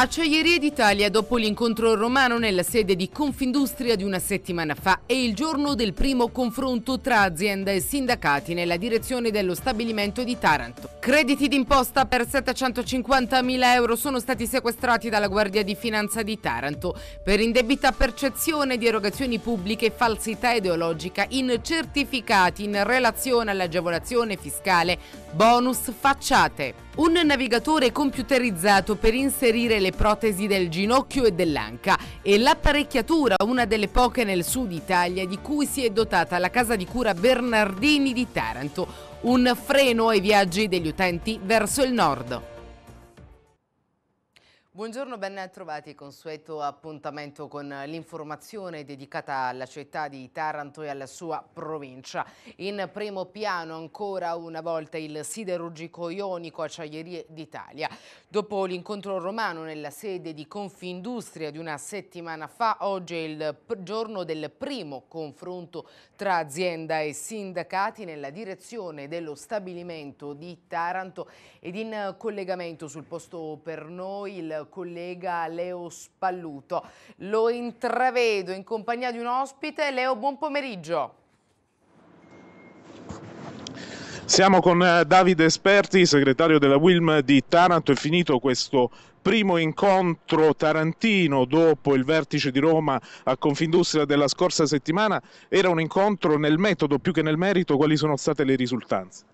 Acciaierie d'Italia, dopo l'incontro romano nella sede di Confindustria di una settimana fa, è il giorno del primo confronto tra azienda e sindacati nella direzione dello stabilimento di Taranto. Crediti d'imposta per 750.000 euro sono stati sequestrati dalla Guardia di Finanza di Taranto per indebita percezione di erogazioni pubbliche e falsità ideologica in certificati in relazione all'agevolazione fiscale bonus facciate un navigatore computerizzato per inserire le protesi del ginocchio e dell'anca e l'apparecchiatura, una delle poche nel sud Italia di cui si è dotata la casa di cura Bernardini di Taranto, un freno ai viaggi degli utenti verso il nord. Buongiorno, ben trovati. Consueto appuntamento con l'informazione dedicata alla città di Taranto e alla sua provincia. In primo piano ancora una volta il siderurgico ionico Acciaierie d'Italia. Dopo l'incontro romano nella sede di Confindustria di una settimana fa, oggi è il giorno del primo confronto tra azienda e sindacati nella direzione dello stabilimento di Taranto ed in collegamento sul posto per noi il collega Leo Spalluto. Lo intravedo in compagnia di un ospite. Leo, buon pomeriggio. Siamo con eh, Davide Esperti, segretario della WILM di Taranto. È finito questo primo incontro tarantino dopo il vertice di Roma a Confindustria della scorsa settimana. Era un incontro nel metodo più che nel merito. Quali sono state le risultanze?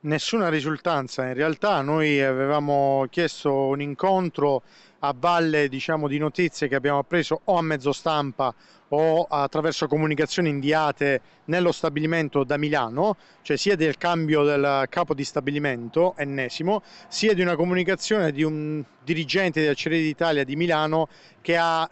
nessuna risultanza. In realtà noi avevamo chiesto un incontro a valle diciamo, di notizie che abbiamo appreso o a mezzo stampa o attraverso comunicazioni inviate nello stabilimento da Milano, cioè sia del cambio del capo di stabilimento, ennesimo, sia di una comunicazione di un dirigente di Acciaierie d'Italia di Milano che ha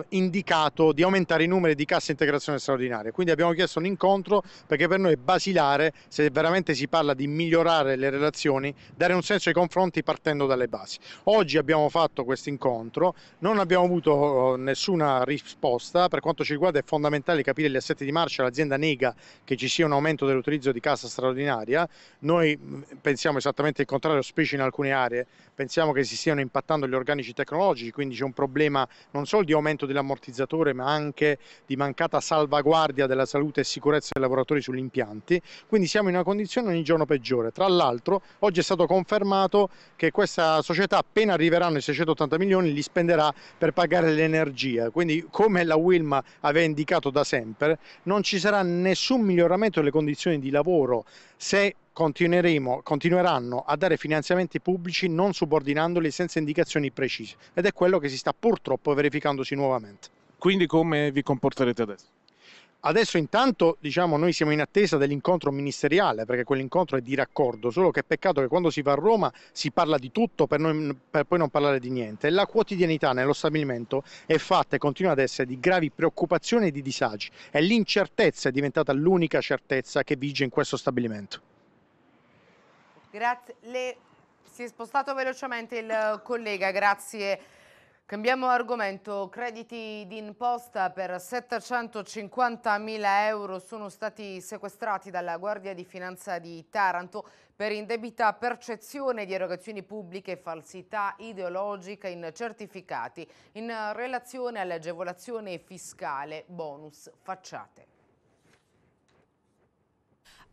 eh, indicato di aumentare i numeri di cassa integrazione straordinaria. Quindi abbiamo chiesto un incontro perché per noi è basilare, se veramente si parla di migliorare le relazioni, dare un senso ai confronti partendo dalle basi. Oggi abbiamo fatto questo incontro, non abbiamo avuto eh, nessuna risposta per quanto ci riguarda è fondamentale capire gli assetti di marcia, l'azienda nega che ci sia un aumento dell'utilizzo di cassa straordinaria, noi mm, pensiamo esattamente il contrario, specie in alcune aree, pensiamo che si stiano impattando gli organici tecnologici, quindi c'è un problema non solo di aumento dell'ammortizzatore ma anche di mancata salvaguardia della salute e sicurezza dei lavoratori sugli impianti, quindi siamo in una condizione ogni giorno peggiore. Tra l'altro oggi è stato confermato che questa società appena arriveranno i 680 milioni li spenderà per pagare l'energia, quindi come la Will Scelma aveva indicato da sempre, non ci sarà nessun miglioramento delle condizioni di lavoro se continueranno a dare finanziamenti pubblici non subordinandoli senza indicazioni precise. Ed è quello che si sta purtroppo verificandosi nuovamente. Quindi come vi comporterete adesso? Adesso intanto diciamo noi siamo in attesa dell'incontro ministeriale perché quell'incontro è di raccordo, solo che peccato che quando si va a Roma si parla di tutto per, noi, per poi non parlare di niente. La quotidianità nello stabilimento è fatta e continua ad essere di gravi preoccupazioni e di disagi e l'incertezza è diventata l'unica certezza che vige in questo stabilimento. Grazie, Le... si è spostato velocemente il collega, grazie. Cambiamo argomento, crediti d'imposta per 750 euro sono stati sequestrati dalla Guardia di Finanza di Taranto per indebita percezione di erogazioni pubbliche e falsità ideologica in certificati in relazione all'agevolazione fiscale bonus facciate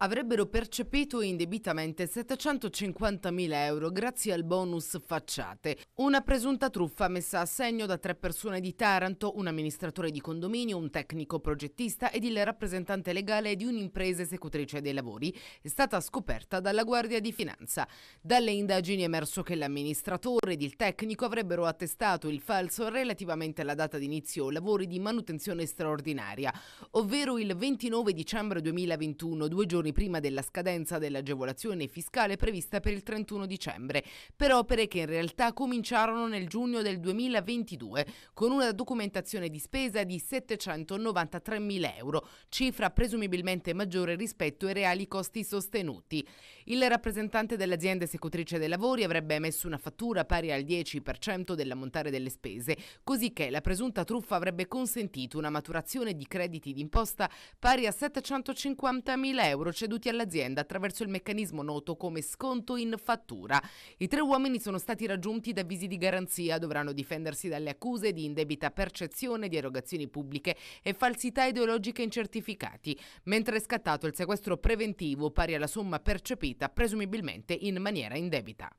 avrebbero percepito indebitamente 750.000 euro grazie al bonus facciate. Una presunta truffa messa a segno da tre persone di Taranto, un amministratore di condominio, un tecnico progettista ed il rappresentante legale di un'impresa esecutrice dei lavori, è stata scoperta dalla Guardia di Finanza. Dalle indagini è emerso che l'amministratore ed il tecnico avrebbero attestato il falso relativamente alla data d'inizio lavori di manutenzione straordinaria, ovvero il 29 dicembre 2021, due giorni giorni prima della scadenza dell'agevolazione fiscale prevista per il 31 dicembre, per opere che in realtà cominciarono nel giugno del 2022 con una documentazione di spesa di 793.000 euro, cifra presumibilmente maggiore rispetto ai reali costi sostenuti. Il rappresentante dell'azienda esecutrice dei lavori avrebbe emesso una fattura pari al 10% dell'ammontare delle spese, cosicché la presunta truffa avrebbe consentito una maturazione di crediti d'imposta pari a 750.000 euro ceduti all'azienda attraverso il meccanismo noto come sconto in fattura. I tre uomini sono stati raggiunti da visi di garanzia, dovranno difendersi dalle accuse di indebita percezione di erogazioni pubbliche e falsità ideologiche in certificati, mentre è scattato il sequestro preventivo pari alla somma percepita trasferita presumibilmente in maniera indebita.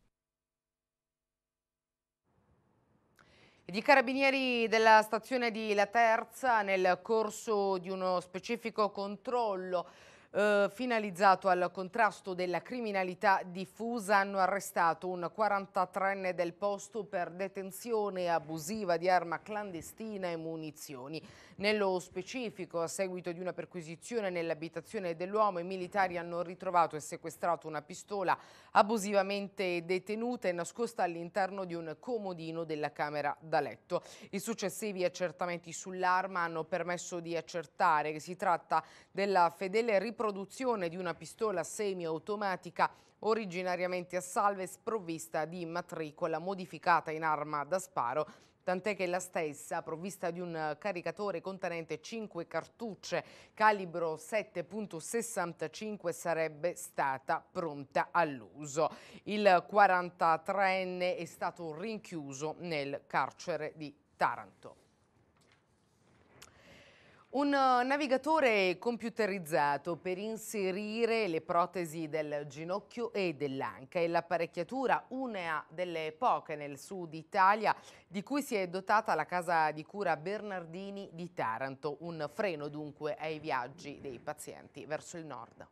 I carabinieri della stazione di La Terza nel corso di uno specifico controllo eh, finalizzato al contrasto della criminalità diffusa hanno arrestato un 43enne del posto per detenzione abusiva di arma clandestina e munizioni. Nello specifico, a seguito di una perquisizione nell'abitazione dell'uomo, i militari hanno ritrovato e sequestrato una pistola abusivamente detenuta e nascosta all'interno di un comodino della camera da letto. I successivi accertamenti sull'arma hanno permesso di accertare che si tratta della fedele riproduzione produzione di una pistola semiautomatica originariamente a salve sprovvista di matricola modificata in arma da sparo tant'è che la stessa, provvista di un caricatore contenente 5 cartucce calibro 7.65, sarebbe stata pronta all'uso. Il 43enne è stato rinchiuso nel carcere di Taranto. Un eh, navigatore computerizzato per inserire le protesi del ginocchio e dell'anca e l'apparecchiatura, una delle poche nel sud Italia di cui si è dotata la casa di cura Bernardini di Taranto, un freno dunque ai viaggi dei pazienti verso il nord.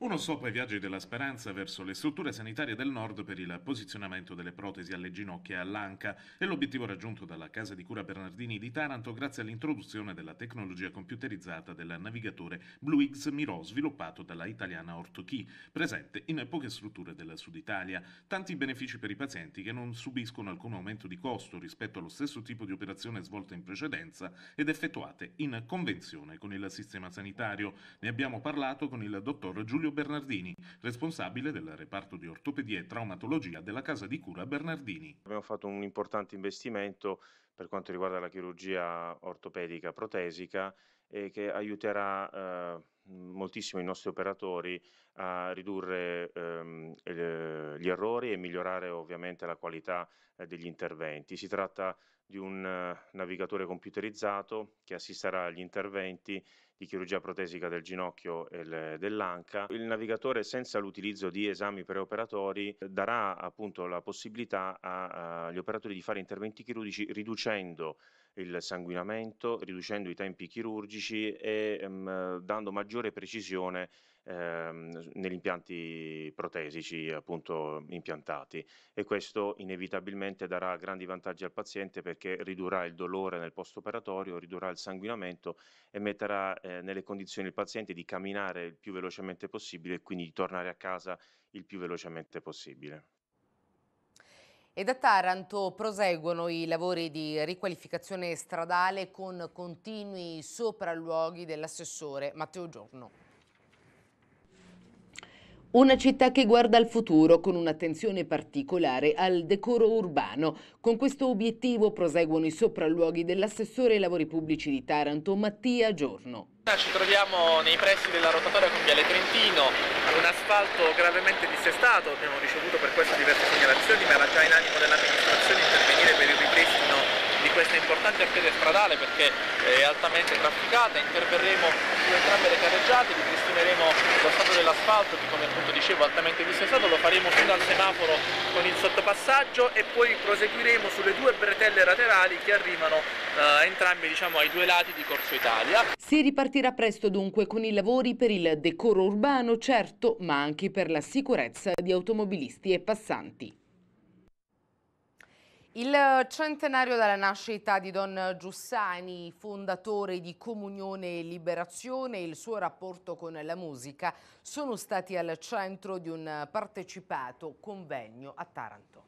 Uno stop ai viaggi della speranza verso le strutture sanitarie del nord per il posizionamento delle protesi alle ginocchia e all'anca è l'obiettivo raggiunto dalla casa di cura Bernardini di Taranto grazie all'introduzione della tecnologia computerizzata del navigatore BlueX Miro sviluppato dalla italiana Ortokey, presente in poche strutture del sud Italia. Tanti benefici per i pazienti che non subiscono alcun aumento di costo rispetto allo stesso tipo di operazione svolta in precedenza ed effettuate in convenzione con il sistema sanitario. Ne abbiamo parlato con il dottor Giulio Giulio Bernardini, responsabile del reparto di ortopedia e traumatologia della casa di cura Bernardini. Abbiamo fatto un importante investimento per quanto riguarda la chirurgia ortopedica protesica e eh, che aiuterà eh, moltissimo i nostri operatori a ridurre ehm, gli errori e migliorare ovviamente la qualità eh, degli interventi. Si tratta di un eh, navigatore computerizzato che assisterà agli interventi di chirurgia protesica del ginocchio e dell'anca. Il navigatore senza l'utilizzo di esami preoperatori darà appunto la possibilità agli operatori di fare interventi chirurgici riducendo il sanguinamento, riducendo i tempi chirurgici e ehm, dando maggiore precisione ehm, negli impianti protesici appunto impiantati e questo inevitabilmente darà grandi vantaggi al paziente perché ridurrà il dolore nel post operatorio, ridurrà il sanguinamento e metterà eh, nelle condizioni il paziente di camminare il più velocemente possibile e quindi di tornare a casa il più velocemente possibile. E da Taranto proseguono i lavori di riqualificazione stradale con continui sopralluoghi dell'assessore Matteo Giorno. Una città che guarda al futuro con un'attenzione particolare al decoro urbano. Con questo obiettivo proseguono i sopralluoghi dell'assessore ai lavori pubblici di Taranto, Mattia Giorno. Ci troviamo nei pressi della rotatoria con Viale Trentino, un asfalto gravemente dissestato, abbiamo ricevuto per questo diverse segnalazioni, ma era già in animo dell'amministrazione intervenire per il ripristino di questa importante arteria stradale perché è altamente trafficata, interverremo su entrambe le carreggiate, continueremo lo stato dell'asfalto che come appunto dicevo è altamente dissestato lo faremo fino al semaforo con il sottopassaggio e poi proseguiremo sulle due bretelle laterali che arrivano eh, entrambi diciamo, ai due lati di Corso Italia. Si ripartirà presto dunque con i lavori per il decoro urbano certo ma anche per la sicurezza di automobilisti e passanti. Il centenario della nascita di Don Giussani, fondatore di Comunione e Liberazione, e il suo rapporto con la musica sono stati al centro di un partecipato convegno a Taranto.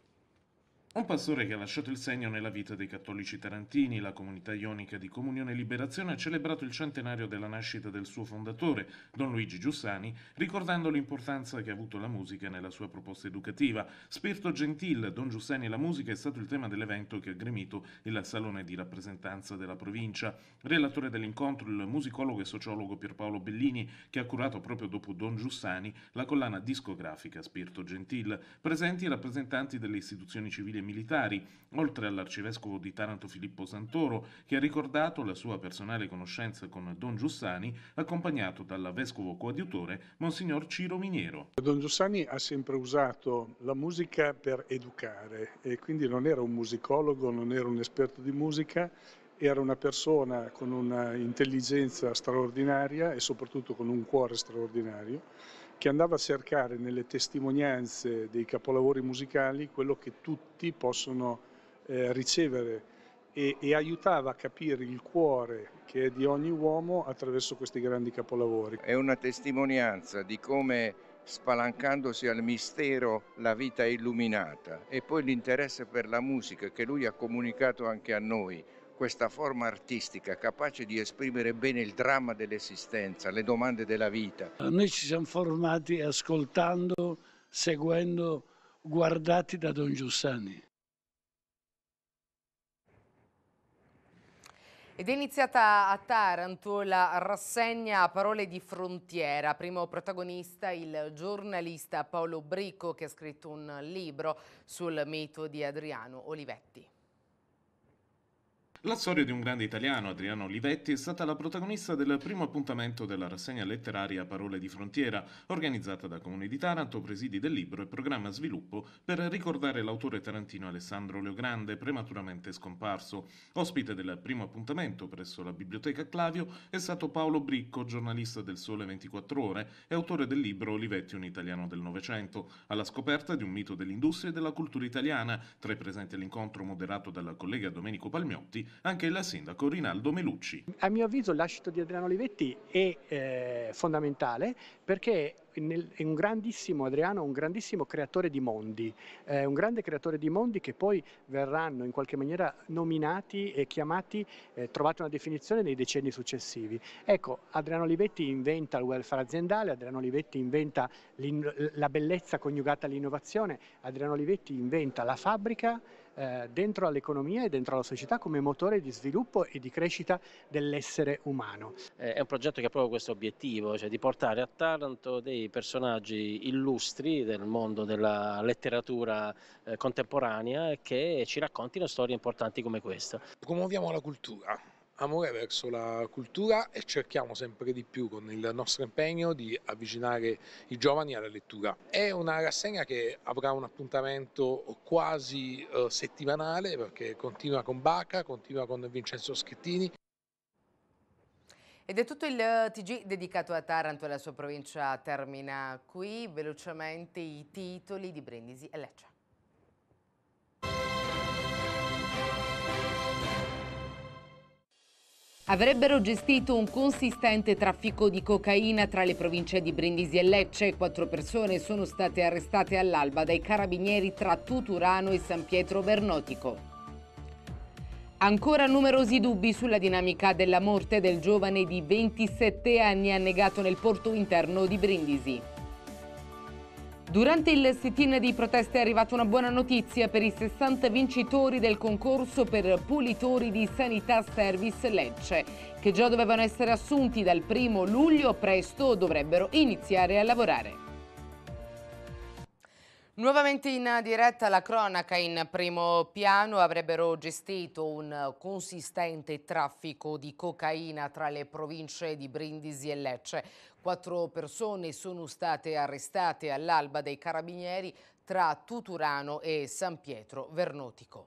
Un pastore che ha lasciato il segno nella vita dei cattolici tarantini, la comunità ionica di Comunione e Liberazione ha celebrato il centenario della nascita del suo fondatore, Don Luigi Giussani, ricordando l'importanza che ha avuto la musica nella sua proposta educativa. Spirito gentile, Don Giussani e la musica è stato il tema dell'evento che ha gremito il salone di rappresentanza della provincia. Relatore dell'incontro il musicologo e sociologo Pierpaolo Bellini, che ha curato proprio dopo Don Giussani la collana discografica Spirito gentile. Presenti i rappresentanti delle istituzioni civili famiglie militari, oltre all'arcivescovo di Taranto Filippo Santoro, che ha ricordato la sua personale conoscenza con Don Giussani, accompagnato dal vescovo coadiutore Monsignor Ciro Miniero. Don Giussani ha sempre usato la musica per educare e quindi non era un musicologo, non era un esperto di musica, era una persona con un'intelligenza straordinaria e soprattutto con un cuore straordinario che andava a cercare nelle testimonianze dei capolavori musicali quello che tutti possono eh, ricevere e, e, aiutava a capire il cuore che è di ogni uomo attraverso questi grandi capolavori. È una testimonianza di come spalancandosi al mistero la vita è illuminata e poi l'interesse per la musica che lui ha comunicato anche a noi questa forma artistica capace di esprimere bene il dramma dell'esistenza, le domande della vita. Noi ci siamo formati ascoltando, seguendo, guardati da Don Giussani. Ed è iniziata a Taranto la rassegna parole di frontiera. Primo protagonista il giornalista Paolo Brico che ha scritto un libro sul mito di Adriano Olivetti. La storia di un grande italiano, Adriano Olivetti, è stata la protagonista del primo appuntamento della rassegna letteraria Parole di Frontiera, organizzata da Comune di Taranto, Presidi del Libro e Programma Sviluppo per ricordare l'autore tarantino Alessandro Leogrande, prematuramente scomparso. Ospite del primo appuntamento presso la Biblioteca Clavio è stato Paolo Bricco, giornalista del Sole 24 Ore e autore del libro Olivetti, un italiano del Novecento, alla scoperta di un mito dell'industria e della cultura italiana. Tra i presenti all'incontro moderato dalla collega Domenico Palmiotti, anche la sindaco Rinaldo Melucci. A mio avviso l'ascito di Adriano Olivetti è eh, fondamentale perché è un grandissimo Adriano, un grandissimo creatore di mondi, eh, un grande creatore di mondi che poi verranno in qualche maniera nominati e chiamati, eh, trovate una definizione nei decenni successivi. Ecco, Adriano Olivetti inventa il welfare aziendale, Adriano Olivetti inventa la bellezza coniugata all'innovazione, Adriano Olivetti inventa la fabbrica, eh, dentro all'economia e dentro alla società come motore di sviluppo e di crescita dell'essere umano. Eh, è un progetto che ha proprio questo obiettivo, cioè di portare a Taranto dei personaggi illustri del mondo della letteratura eh, contemporanea che ci raccontino storie importanti come questa. Promuoviamo la cultura amore verso la cultura e cerchiamo sempre di più con il nostro impegno di avvicinare i giovani alla lettura. È una rassegna che avrà un appuntamento quasi eh, settimanale perché continua con Bacca, continua con Vincenzo Schettini. Ed è tutto il eh, TG dedicato a Taranto e alla sua provincia termina qui. Velocemente i titoli di Brindisi e Lecce. avrebbero gestito un consistente traffico di cocaina tra le province di Brindisi e Lecce. Quattro persone sono state arrestate all'alba dai carabinieri tra Tuturano e San Pietro Bernotico. Ancora numerosi dubbi sulla dinamica della morte del giovane di 27 anni annegato nel porto interno di Brindisi. Durante il sit-in di proteste è arrivata una buona notizia per i 60 vincitori del concorso per pulitori di Sanità Service Lecce, che già dovevano essere assunti dal 1 luglio, presto dovrebbero iniziare a lavorare. Nuovamente in diretta la cronaca in primo piano avrebbero gestito un consistente traffico di cocaina tra le province di Brindisi e Lecce. Quattro persone sono state arrestate all'alba dei carabinieri tra Tuturano e San Pietro Vernotico.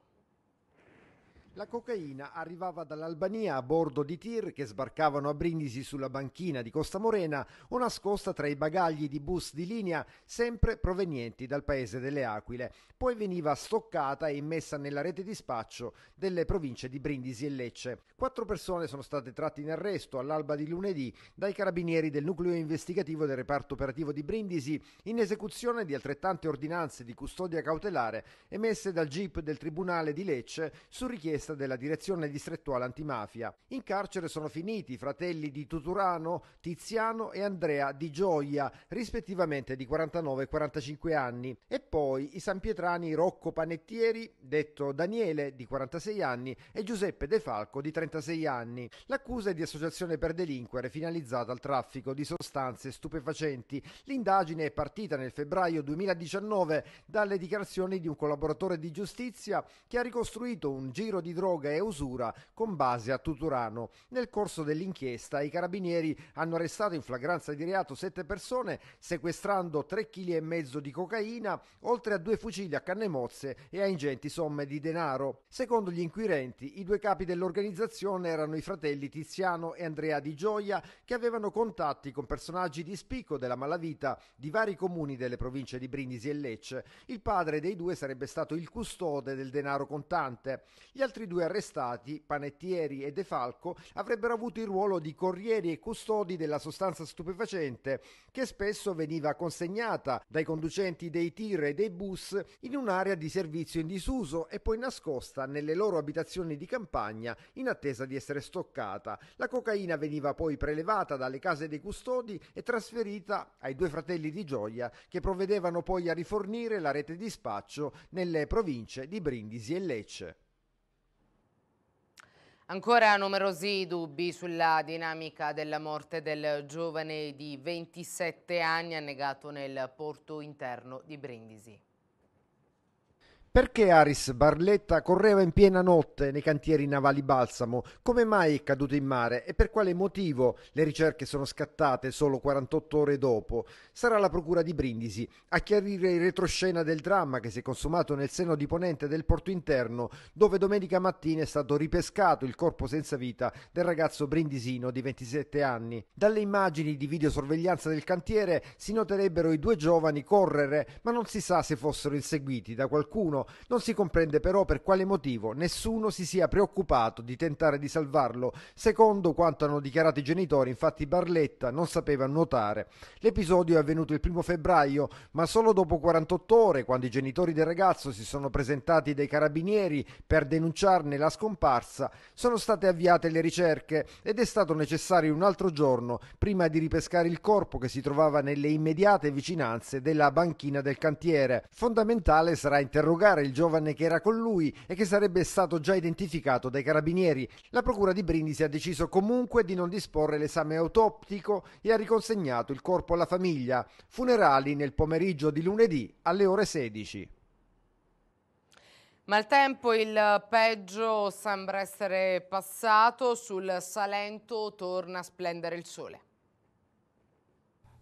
La cocaina arrivava dall'Albania a bordo di tir che sbarcavano a Brindisi sulla banchina di Costa Morena o nascosta tra i bagagli di bus di linea sempre provenienti dal paese delle Aquile. Poi veniva stoccata e immessa nella rete di spaccio delle province di Brindisi e Lecce. Quattro persone sono state tratte in arresto all'alba di lunedì dai carabinieri del nucleo investigativo del reparto operativo di Brindisi in esecuzione di altrettante ordinanze di custodia cautelare emesse dal GIP del Tribunale di Lecce su richiesta richiesta della direzione distrettuale antimafia. In carcere sono finiti i fratelli di Tuturano, Tiziano e Andrea Di Gioia, rispettivamente di 49 e 45 anni, e poi i sanpietrani Rocco Panettieri, detto Daniele, di 46 anni, e Giuseppe De Falco, di 36 anni. L'accusa è di associazione per delinquere finalizzata al traffico di sostanze stupefacenti. L'indagine è partita nel febbraio 2019 dalle dichiarazioni di un collaboratore di giustizia che ha ricostruito un giro di droga e usura con base a Tuturano. Nel corso dell'inchiesta i carabinieri hanno arrestato in flagranza di reato sette persone sequestrando 3,5 kg di cocaina, oltre a due fucili a canne mozze e a ingenti somme di denaro. Secondo gli inquirenti, i due capi dell'organizzazione erano i fratelli Tiziano e Andrea Di Gioia che avevano contatti con personaggi di spicco della malavita di vari comuni delle province di Brindisi e Lecce. Il padre dei due sarebbe stato il custode del denaro contante. Gli altri altri due arrestati, Panettieri e De Falco, avrebbero avuto il ruolo di corrieri e custodi della sostanza stupefacente che spesso veniva consegnata dai conducenti dei tir e dei bus in un'area di servizio in disuso e poi nascosta nelle loro abitazioni di campagna in attesa di essere stoccata. La cocaina veniva poi prelevata dalle case dei custodi e trasferita ai due fratelli di Gioia che provvedevano poi a rifornire la rete di spaccio nelle province di Brindisi e Lecce. Ancora numerosi dubbi sulla dinamica della morte del giovane di 27 anni annegato nel porto interno di Brindisi. Perché Aris Barletta correva in piena notte nei cantieri navali Balsamo? Come mai è caduto in mare e per quale motivo le ricerche sono scattate solo 48 ore dopo? Sarà la procura di Brindisi a chiarire il retroscena del dramma che si è consumato nel seno di ponente del porto interno, dove domenica mattina è stato ripescato il corpo senza vita del ragazzo brindisino di 27 anni. Dalle immagini di videosorveglianza del cantiere si noterebbero i due giovani correre, ma non si sa se fossero inseguiti da qualcuno non si comprende però per quale motivo nessuno si sia preoccupato di tentare di salvarlo. Secondo quanto hanno dichiarato i genitori, infatti Barletta non sapeva nuotare. L'episodio è avvenuto il primo febbraio, ma solo dopo 48 ore, quando i genitori del ragazzo si sono presentati dai carabinieri per denunciarne la scomparsa, sono state avviate le ricerche ed è stato necessario un altro giorno prima di ripescare il corpo che si trovava nelle immediate vicinanze della banchina del cantiere. Fondamentale sarà interrogare interrogare il giovane che era con lui e che sarebbe stato già identificato dai carabinieri. La procura di Brindisi ha deciso comunque di non disporre l'esame autoptico e ha riconsegnato il corpo alla famiglia. Funerali nel pomeriggio di lunedì alle ore 16. Maltempo, il peggio sembra essere passato, sul Salento torna a splendere il sole.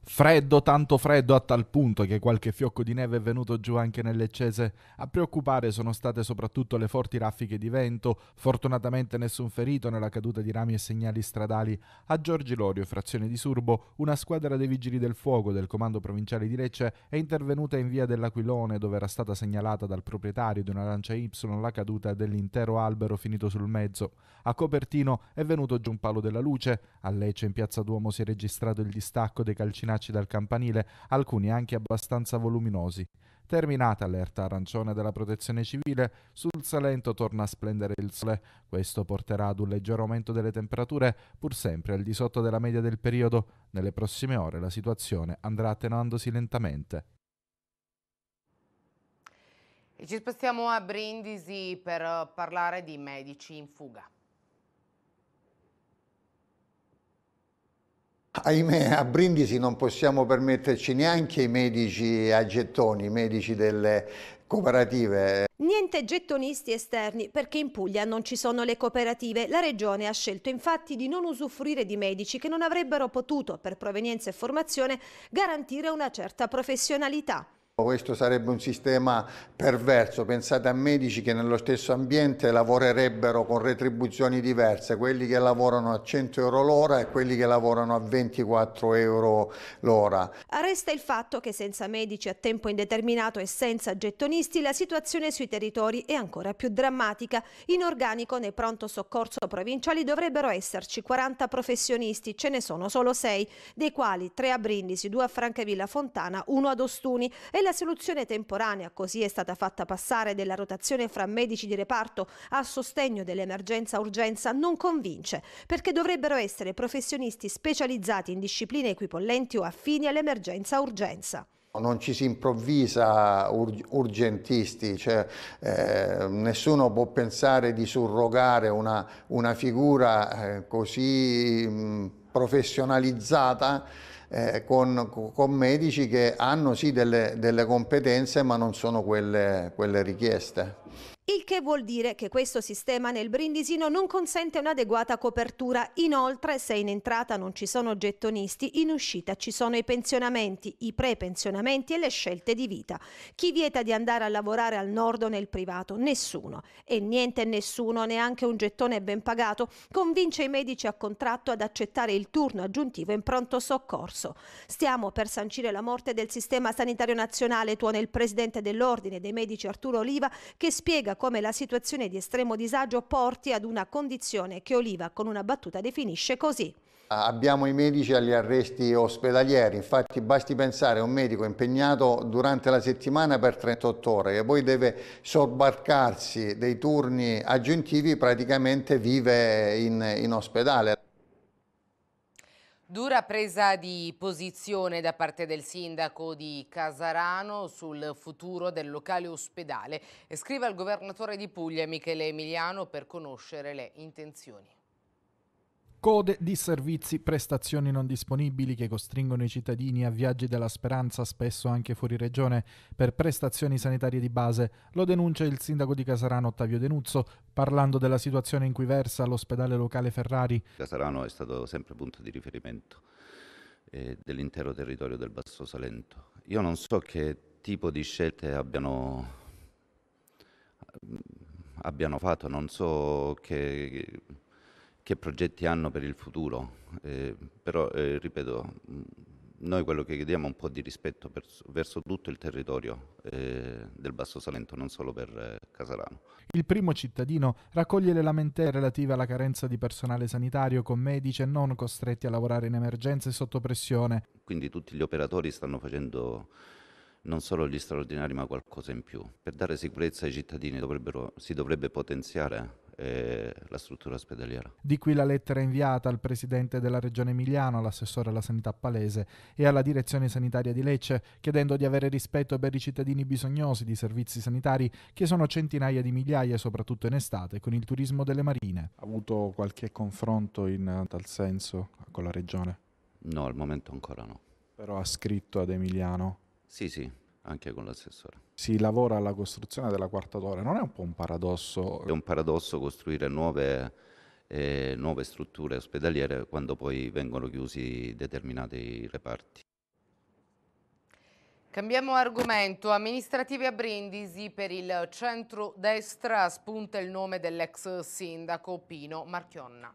Freddo, tanto freddo a tal punto che qualche fiocco di neve è venuto giù anche nelle Cese. A preoccupare sono state soprattutto le forti raffiche di vento, fortunatamente nessun ferito nella caduta di rami e segnali stradali. A Giorgi Lorio, frazione di Surbo, una squadra dei vigili del fuoco del comando provinciale di Lecce è intervenuta in via dell'Aquilone dove era stata segnalata dal proprietario di una lancia Y la caduta dell'intero albero finito sul mezzo. A Copertino è venuto giù un palo della luce, a Lecce in piazza Duomo si è registrato il distacco dei calcinati spinaci dal campanile, alcuni anche abbastanza voluminosi. Terminata l'erta arancione della protezione civile, sul Salento torna a splendere il sole. Questo porterà ad un leggero aumento delle temperature, pur sempre al di sotto della media del periodo. Nelle prossime ore la situazione andrà attenuandosi lentamente. E ci spostiamo a Brindisi per eh, parlare di medici in fuga. Ahimè, a Brindisi non possiamo permetterci neanche i medici a gettoni, i medici delle cooperative. Niente gettonisti esterni perché in Puglia non ci sono le cooperative. La regione ha scelto infatti di non usufruire di medici che non avrebbero potuto, per provenienza e formazione, garantire una certa professionalità. Questo sarebbe un sistema perverso, pensate a medici che nello stesso ambiente lavorerebbero con retribuzioni diverse, quelli che lavorano a 100 euro l'ora e quelli che lavorano a 24 euro l'ora. Resta il fatto che senza medici a tempo indeterminato e senza gettonisti la situazione sui territori è ancora più drammatica. In organico nei pronto soccorso provinciali dovrebbero esserci 40 professionisti, ce ne sono solo 6, dei quali 3 a Brindisi, 2 a Francavilla Fontana, 1 ad Ostuni e la soluzione temporanea, così è stata fatta passare, della rotazione fra medici di reparto a sostegno dell'emergenza-urgenza non convince, perché dovrebbero essere professionisti specializzati in discipline equipollenti o affini all'emergenza-urgenza. Non ci si improvvisa urgentisti, cioè, eh, nessuno può pensare di surrogare una, una figura eh, così mh, mm, professionalizzata eh, con, con, medici che hanno sì delle, delle competenze ma non sono quelle, quelle richieste il che vuol dire che questo sistema nel brindisino non consente un'adeguata copertura. Inoltre, se in entrata non ci sono gettonisti, in uscita ci sono i pensionamenti, i prepensionamenti e le scelte di vita. Chi vieta di andare a lavorare al nord o nel privato? Nessuno. E niente nessuno, neanche un gettone ben pagato, convince i medici a contratto ad accettare il turno aggiuntivo in pronto soccorso. Stiamo per sancire la morte del sistema sanitario nazionale, tuona il presidente dell'Ordine dei Medici Arturo Oliva, che spiega come la situazione di estremo disagio porti ad una condizione che Oliva con una battuta definisce così. Abbiamo i medici agli arresti ospedalieri, infatti basti pensare a un medico impegnato durante la settimana per 38 ore che poi deve sobbarcarsi dei turni aggiuntivi, praticamente vive in, in ospedale. Dura presa di posizione da parte del sindaco di Casarano sul futuro del locale ospedale. Scrive al governatore di Puglia Michele Emiliano per conoscere le intenzioni code di servizi, prestazioni non disponibili che costringono i cittadini a viaggi della speranza, spesso anche fuori regione, per prestazioni sanitarie di base. Lo denuncia il sindaco di Casarano Ottavio Denuzzo, parlando della situazione in cui versa l'ospedale locale Ferrari. Casarano è stato sempre punto di riferimento eh, dell'intero territorio del Basso Salento. Io non so che tipo di scelte abbiano, abbiano fatto, non so che che progetti hanno per il futuro, eh, però eh, ripeto, noi quello che chiediamo è un po' di rispetto per, verso tutto il territorio eh, del Basso Salento, non solo per eh, Casalano. Il primo cittadino raccoglie le lamentele relative alla carenza di personale sanitario con medici e non costretti a lavorare in emergenze sotto pressione. Quindi tutti gli operatori stanno facendo non solo gli straordinari ma qualcosa in più. Per dare sicurezza ai cittadini si dovrebbe potenziare e la struttura ospedaliera. Di qui la lettera inviata al presidente della regione Emiliano, all'assessore alla sanità palese e alla direzione sanitaria di Lecce, chiedendo di avere rispetto per i cittadini bisognosi di servizi sanitari che sono centinaia di migliaia, soprattutto in estate, con il turismo delle marine. Ha avuto qualche confronto in tal senso con la regione? No, al momento ancora no. Però ha scritto ad Emiliano? Sì, sì, anche con l'assessore. Si lavora alla costruzione della quarta torre, non è un po' un paradosso? È un paradosso costruire nuove, eh, nuove strutture ospedaliere quando poi vengono chiusi determinati reparti. Cambiamo argomento. Amministrativi a Brindisi per il centro-destra spunta il nome dell'ex sindaco Pino Marchionna.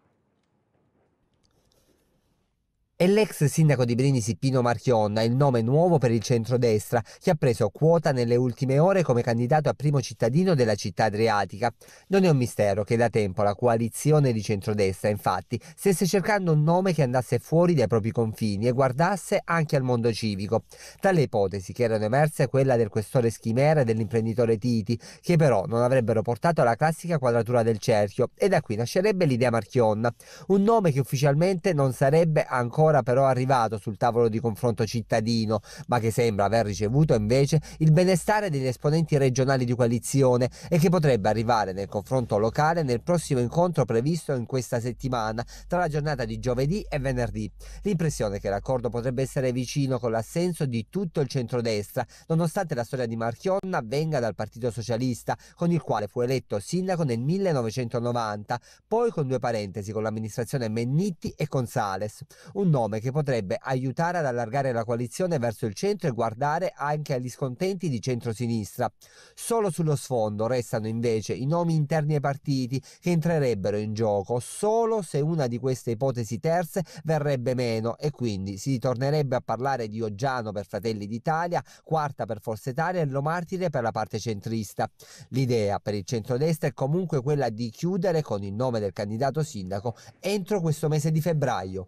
È l'ex sindaco di Brindisi Pino Marchionna il nome nuovo per il centrodestra, che ha preso quota nelle ultime ore come candidato a primo cittadino della città adriatica. Non è un mistero che da tempo la coalizione di centrodestra, infatti, stesse cercando un nome che andasse fuori dai propri confini e guardasse anche al mondo civico. Tale ipotesi che erano emerse è quella del questore Schimera e dell'imprenditore Titi, che però non avrebbero portato alla classica quadratura del cerchio, e da qui nascerebbe l'idea Marchionna, un nome che ufficialmente non sarebbe ancora ancora però arrivato sul tavolo di confronto cittadino, ma che sembra aver ricevuto invece il benestare degli esponenti regionali di coalizione e che potrebbe arrivare nel confronto locale nel prossimo incontro previsto in questa settimana, tra la giornata di giovedì e venerdì. L'impressione che l'accordo potrebbe essere vicino con l'assenso di tutto il centrodestra, nonostante la storia di Marchionna venga dal Partito Socialista, con il quale fu eletto sindaco nel 1990, poi con due parentesi con l'amministrazione Mennitti e con Sales. Un nome che potrebbe aiutare ad allargare la coalizione verso il centro e guardare anche agli scontenti di centrosinistra. Solo sullo sfondo restano invece i nomi interni ai partiti che entrerebbero in gioco solo se una di queste ipotesi terze verrebbe meno e quindi si ritornerebbe a parlare di Oggiano per Fratelli d'Italia, Quarta per Forza Italia e Lo Martire per la parte centrista. L'idea per il centrodestra è comunque quella di chiudere con il nome del candidato sindaco entro questo mese di febbraio.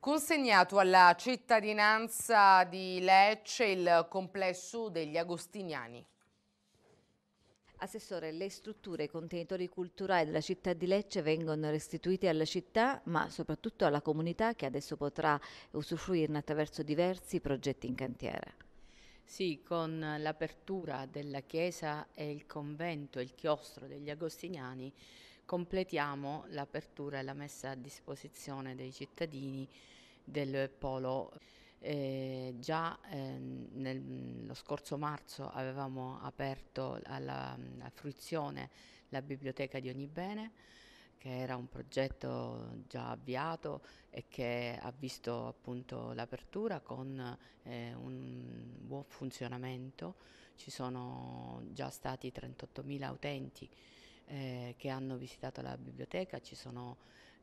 Consegnato alla cittadinanza di Lecce il complesso degli Agostiniani. Assessore, le strutture e i contenitori culturali della città di Lecce vengono restituiti alla città, ma soprattutto alla comunità che adesso potrà usufruirne attraverso diversi progetti in cantiere. Sì, con l'apertura della chiesa e il convento, il chiostro degli Agostiniani, completiamo l'apertura e la messa a disposizione dei cittadini del polo. Eh, già eh, nel, lo scorso marzo avevamo aperto alla, alla fruizione la biblioteca di ogni bene che era un progetto già avviato e che ha visto appunto l'apertura con eh, un buon funzionamento. Ci sono già stati 38.000 utenti eh, che hanno visitato la biblioteca, ci sono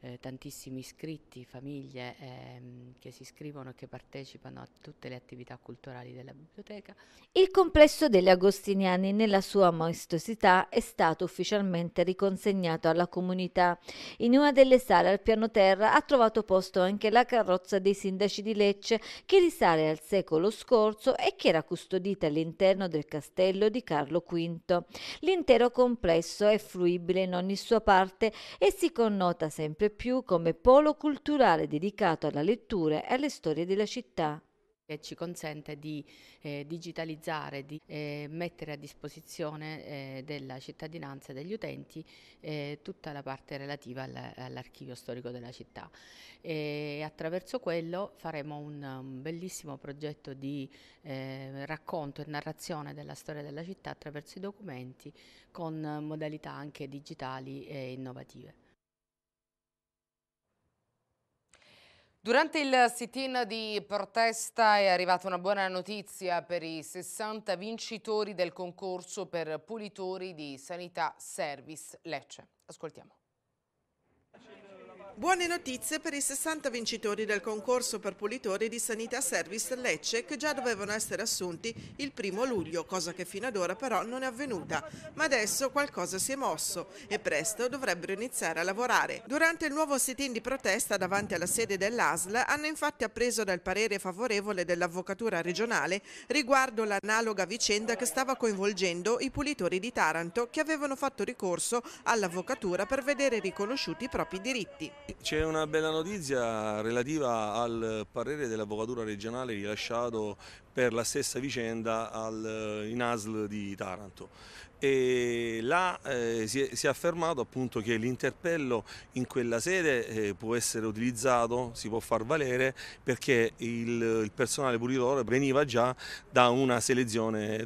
eh, tantissimi iscritti, famiglie ehm, che si iscrivono e che partecipano a tutte le attività culturali della biblioteca. Il complesso degli agostiniani nella sua maestosità è stato ufficialmente riconsegnato alla comunità. In una delle sale al piano terra ha trovato posto anche la carrozza dei sindaci di Lecce che risale al secolo scorso e che era custodita all'interno del castello di Carlo V. L'intero complesso è fruibile in ogni sua parte e si connota sempre più più come polo culturale dedicato alla lettura e alle storie della città che ci consente di eh, digitalizzare, di eh, mettere a disposizione eh, della cittadinanza e degli utenti eh, tutta la parte relativa al, all'archivio storico della città. E attraverso quello faremo un, un bellissimo progetto di eh, racconto e narrazione della storia della città attraverso i documenti con modalità anche digitali e innovative. Durante il sit-in di protesta è arrivata una buona notizia per i 60 vincitori del concorso per pulitori di sanità service Lecce. Ascoltiamo. Buone notizie per i 60 vincitori del concorso per pulitori di Sanità Service Lecce che già dovevano essere assunti il primo luglio, cosa che fino ad ora però non è avvenuta. Ma adesso qualcosa si è mosso e presto dovrebbero iniziare a lavorare. Durante il nuovo sit-in di protesta davanti alla sede dell'ASL hanno infatti appreso del parere favorevole dell'Avvocatura regionale riguardo l'analoga vicenda che stava coinvolgendo i pulitori di Taranto che avevano fatto ricorso all'Avvocatura per vedere riconosciuti i propri diritti. C'è una bella notizia relativa al parere dell'Avvocatura regionale rilasciato per la stessa vicenda al, eh, in ASL di Taranto. E là eh, si, è, si, è, affermato appunto che l'interpello in quella sede eh, può essere utilizzato, si può far valere perché il, il personale pulitore veniva già da una, da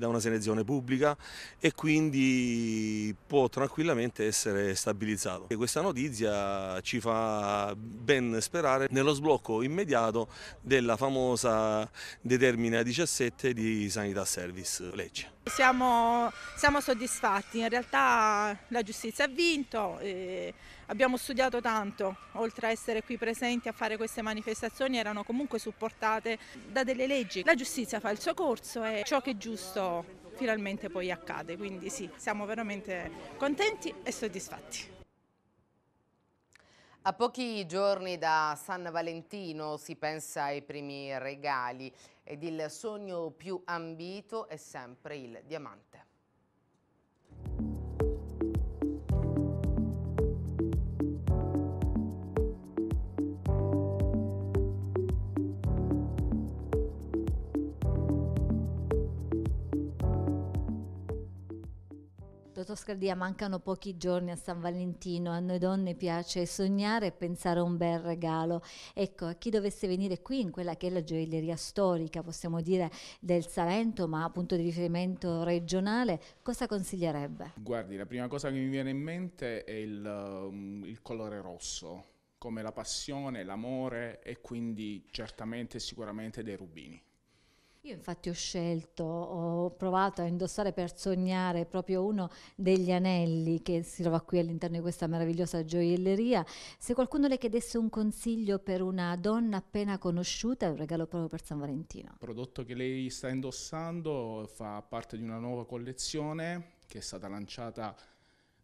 una, selezione, pubblica e quindi può tranquillamente essere stabilizzato. E questa notizia ci fa ben sperare nello sblocco immediato della famosa determina 19 diciamo, 17 di Sanità Service Lecce. Siamo, siamo soddisfatti, in realtà la giustizia ha vinto, abbiamo studiato tanto, oltre a essere qui presenti a fare queste manifestazioni erano comunque supportate da delle leggi. La giustizia fa il suo corso e ciò che è giusto finalmente poi accade, quindi sì, siamo veramente contenti e soddisfatti. A pochi giorni da San Valentino si pensa ai primi regali ed il sogno più ambito è sempre il diamante. Toscardia mancano pochi giorni a San Valentino, a noi donne piace sognare e pensare a un bel regalo. Ecco, a chi dovesse venire qui in quella che è la gioielleria storica, possiamo dire del Salento, ma appunto di riferimento regionale, cosa consiglierebbe? Guardi, la prima cosa che mi viene in mente è il, um, il colore rosso, come la passione, l'amore e quindi certamente e sicuramente dei rubini. Io infatti ho scelto, ho provato a indossare per sognare proprio uno degli anelli che si trova qui all'interno di questa meravigliosa gioielleria. Se qualcuno le chiedesse un consiglio per una donna appena conosciuta, è un regalo proprio per San Valentino. Il prodotto che lei sta indossando fa parte di una nuova collezione che è stata lanciata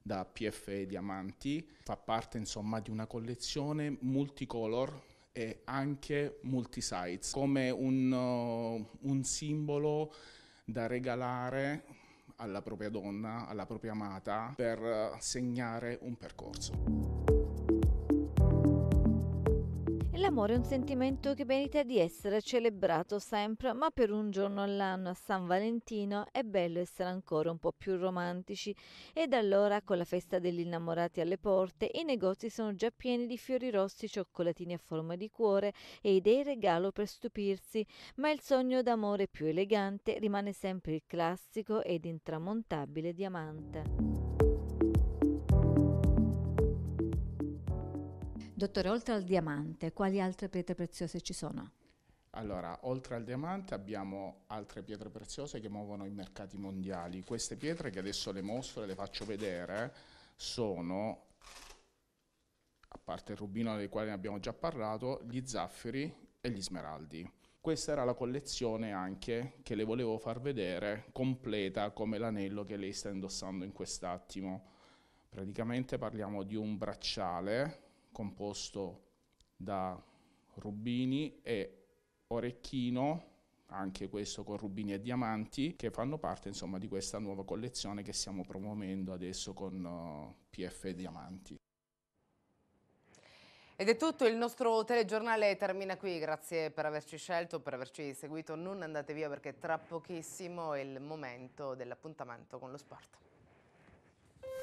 da PF Diamanti, fa parte insomma di una collezione multicolor e anche multisites come un, uh, un simbolo da regalare alla propria donna, alla propria amata per uh, segnare un percorso. L'amore è un sentimento che merita di essere celebrato sempre, ma per un giorno all'anno a San Valentino è bello essere ancora un po' più romantici. Ed allora, con la festa degli innamorati alle porte, i negozi sono già pieni di fiori rossi, cioccolatini a forma di cuore e dei regalo per stupirsi, ma il sogno d'amore più elegante rimane sempre il classico ed intramontabile diamante. Dottore, oltre al diamante, quali altre pietre preziose ci sono? Allora, oltre al diamante abbiamo altre pietre preziose che muovono i mercati mondiali. Queste pietre che adesso le mostro e le faccio vedere sono, a parte il rubino dei quali abbiamo già parlato, gli zaffiri e gli smeraldi. Questa era la collezione anche che le volevo far vedere completa come l'anello che lei sta indossando in quest'attimo. Praticamente parliamo di un bracciale composto da rubini e orecchino, anche questo con rubini e diamanti, che fanno parte insomma di questa nuova collezione che stiamo promuovendo adesso con uh, eh, PF Diamanti. Ed è tutto, il nostro telegiornale termina qui, grazie per averci scelto, per averci seguito, non andate via perché tra pochissimo è il momento dell'appuntamento con lo sport.